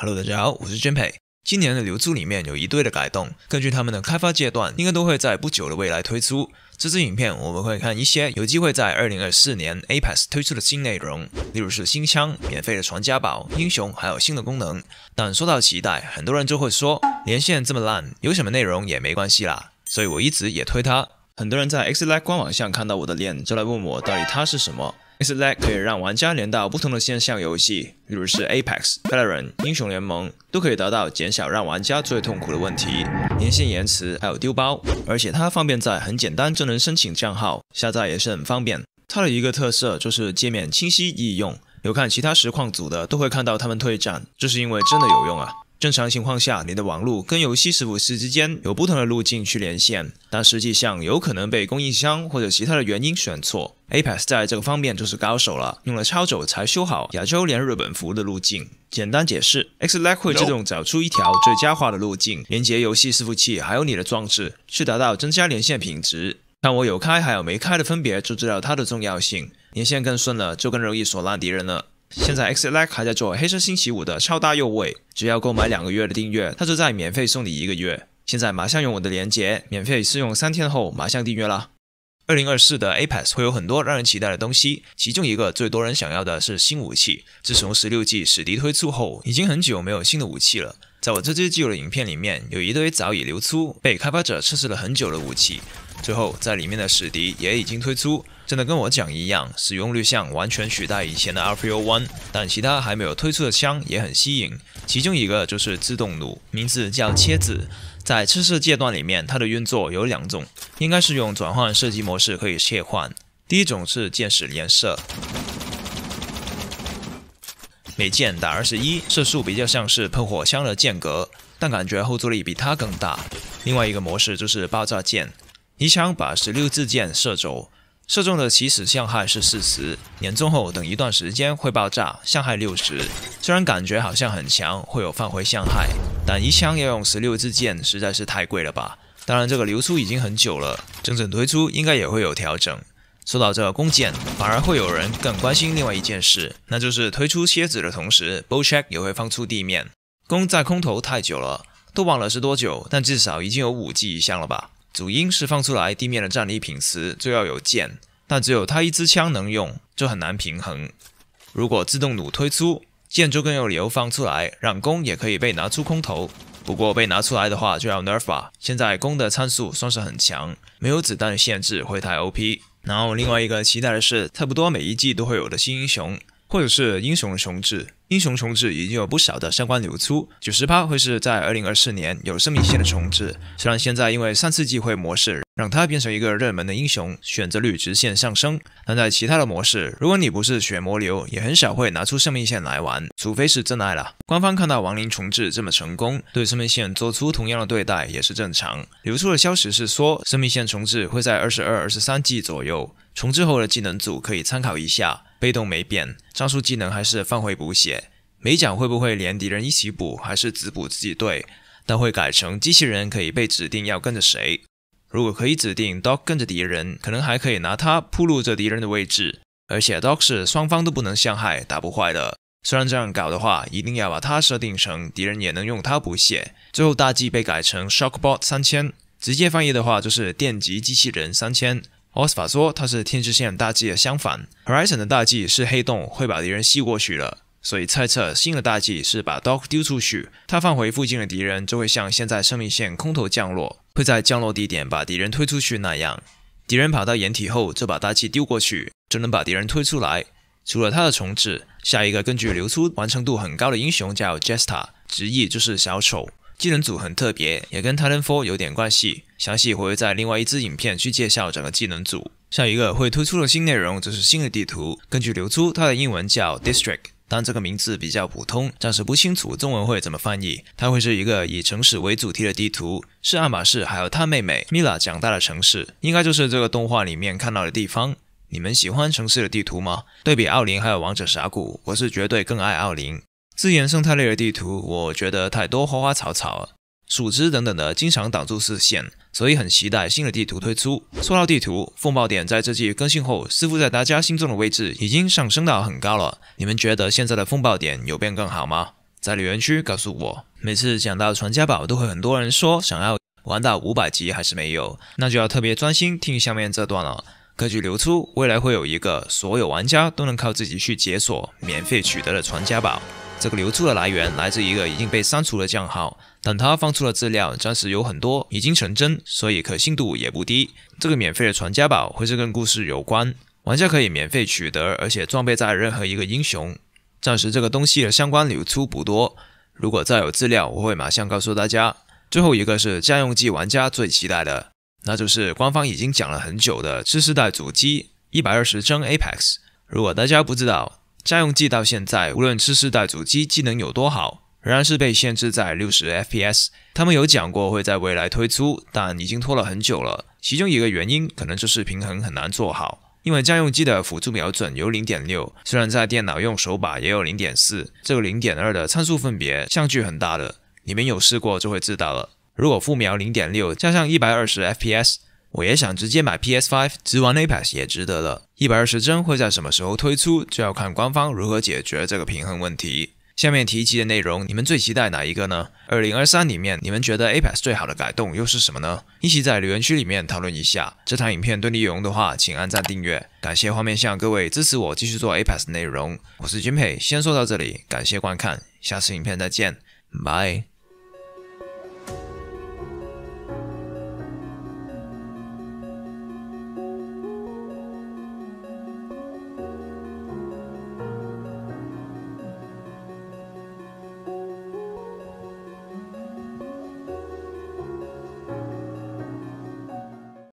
Hello，大家好，我是娟培。今年的流柱里面有一堆的改动，根据他们的开发阶段，应该都会在不久的未来推出。这支影片我们会看一些有机会在2024年 a p e x 推出的新内容，例如是新枪、免费的传家宝、英雄，还有新的功能。但说到期待，很多人就会说连线这么烂，有什么内容也没关系啦。所以我一直也推它。很多人在 x i o e 官网上看到我的脸，就来问我到底它是什么。i s t a l e t 可以让玩家连到不同的线上游戏，比如是 Apex、p a l e r a n 英雄联盟，都可以达到减少让玩家最痛苦的问题——连线延迟还有丢包。而且它方便在很简单就能申请账号，下载也是很方便。它的一个特色就是界面清晰易用，有看其他实况组的都会看到他们退战，这是因为真的有用啊。正常情况下，你的网络跟游戏伺服器之间有不同的路径去连线，但实际上有可能被供应商或者其他的原因选错。a p a s 在这个方面就是高手了，用了超久才修好亚洲连日本服的路径。简单解释 x l a c 会自动找出一条最佳化的路径，连接游戏伺服器还有你的装置，去达到增加连线品质。看我有开还有没开的分别，就知道它的重要性。连线更顺了，就更容易锁拉敌人了。现在 x l a c 还在做《黑色星期五》的超大优惠，只要购买两个月的订阅，它就在免费送你一个月。现在马上用我的链接免费试用三天后，马上订阅啦！二零二四的 Apex 会有很多让人期待的东西，其中一个最多人想要的是新武器。自从十六季史迪推出后，已经很久没有新的武器了。在我这支旧的影片里面，有一堆早已流出、被开发者测试了很久的武器，最后在里面的史迪也已经推出。真的跟我讲一样，使用率像完全取代以前的 r p o One，但其他还没有推出的枪也很吸引。其中一个就是自动弩，名字叫切子。在测试阶段里面，它的运作有两种，应该是用转换射击模式可以切换。第一种是箭矢连射，每箭打二十一，射速比较像是喷火枪的间隔，但感觉后坐力比它更大。另外一个模式就是爆炸箭，一枪把十六支箭射走。射中的起始伤害是四十，严中后等一段时间会爆炸，伤害六十。虽然感觉好像很强，会有放回伤害，但一枪要用十六支箭，实在是太贵了吧？当然，这个流出已经很久了，整整推出应该也会有调整。说到这弓箭，反而会有人更关心另外一件事，那就是推出蝎子的同时，Bow Check 也会放出地面弓在空投太久了，都忘了是多久，但至少已经有五 G 以上了吧。主音是放出来地面的战利品时就要有剑，但只有他一支枪能用，就很难平衡。如果自动弩推出，剑就更有理由放出来，让弓也可以被拿出空投。不过被拿出来的话就要 nerf 啊。现在弓的参数算是很强，没有子弹限制会太 OP。然后另外一个期待的是，差不多每一季都会有的新英雄，或者是英雄的重置。英雄重置已经有不少的相关流出，九十趴会是在二零二四年有生命线的重置。虽然现在因为三次机会模式让它变成一个热门的英雄，选择率直线上升，但在其他的模式，如果你不是血魔流，也很少会拿出生命线来玩，除非是真爱了。官方看到亡灵重置这么成功，对生命线做出同样的对待也是正常。流出的消息是说，生命线重置会在二十二、二十三级左右。重置后的技能组可以参考一下，被动没变。上述技能还是放回补血，没讲会不会连敌人一起补，还是只补自己队。但会改成机器人可以被指定要跟着谁。如果可以指定 dog 跟着敌人，可能还可以拿它铺路着敌人的位置。而且 dog 是双方都不能相害，打不坏的。虽然这样搞的话，一定要把它设定成敌人也能用它补血。最后大技被改成 shockbot 三千，直接翻译的话就是电极机器人三千。奥斯 a 说他是天之线大计的相反，Horizon 的大计是黑洞会把敌人吸过去了，所以猜测新的大计是把 Doc 丢出去，他放回附近的敌人就会像现在生命线空投降落，会在降落地点把敌人推出去那样。敌人跑到掩体后，就把大计丢过去，就能把敌人推出来。除了他的重置，下一个根据流出完成度很高的英雄叫 Jester，直译就是小丑。技能组很特别，也跟 Talon Four 有点关系。详细我会在另外一支影片去介绍整个技能组。下一个会推出的新内容就是新的地图，根据流出，它的英文叫 District，但这个名字比较普通，暂时不清楚中文会怎么翻译。它会是一个以城市为主题的地图，是爱玛仕还有他妹妹米拉长大的城市，应该就是这个动画里面看到的地方。你们喜欢城市的地图吗？对比奥林还有王者峡谷，我是绝对更爱奥林。自研生态类的地图，我觉得太多花花草草、树枝等等的，经常挡住视线，所以很期待新的地图推出。说到地图，风暴点在这季更新后，似乎在大家心中的位置已经上升到很高了。你们觉得现在的风暴点有变更好吗？在留言区告诉我。每次讲到传家宝，都会很多人说想要玩到五百级还是没有，那就要特别专心听下面这段了。格局流出，未来会有一个所有玩家都能靠自己去解锁、免费取得的传家宝。这个流出的来源来自一个已经被删除的账号，等他放出的资料暂时有很多已经成真，所以可信度也不低。这个免费的传家宝会是跟故事有关，玩家可以免费取得，而且装备在任何一个英雄。暂时这个东西的相关流出不多，如果再有资料，我会马上告诉大家。最后一个是家用机玩家最期待的，那就是官方已经讲了很久的次世代主机一百二十帧 Apex。如果大家不知道，家用机到现在，无论次世代主机机能有多好，仍然是被限制在六十 FPS。他们有讲过会在未来推出，但已经拖了很久了。其中一个原因可能就是平衡很难做好，因为家用机的辅助瞄准有零点六，虽然在电脑用手把也有零点四，这个零点二的参数分别相距很大的，你们有试过就会知道了。如果副瞄零点六加上一百二十 FPS。我也想直接买 PS5，直玩 ApeX 也值得了。一百二十帧会在什么时候推出，就要看官方如何解决这个平衡问题。下面提及的内容，你们最期待哪一个呢？二零二三里面，你们觉得 ApeX 最好的改动又是什么呢？一起在留言区里面讨论一下。这场影片对你有用的话，请按赞订阅，感谢画面向各位支持我继续做 ApeX 内容。我是君佩，先说到这里，感谢观看，下次影片再见，拜。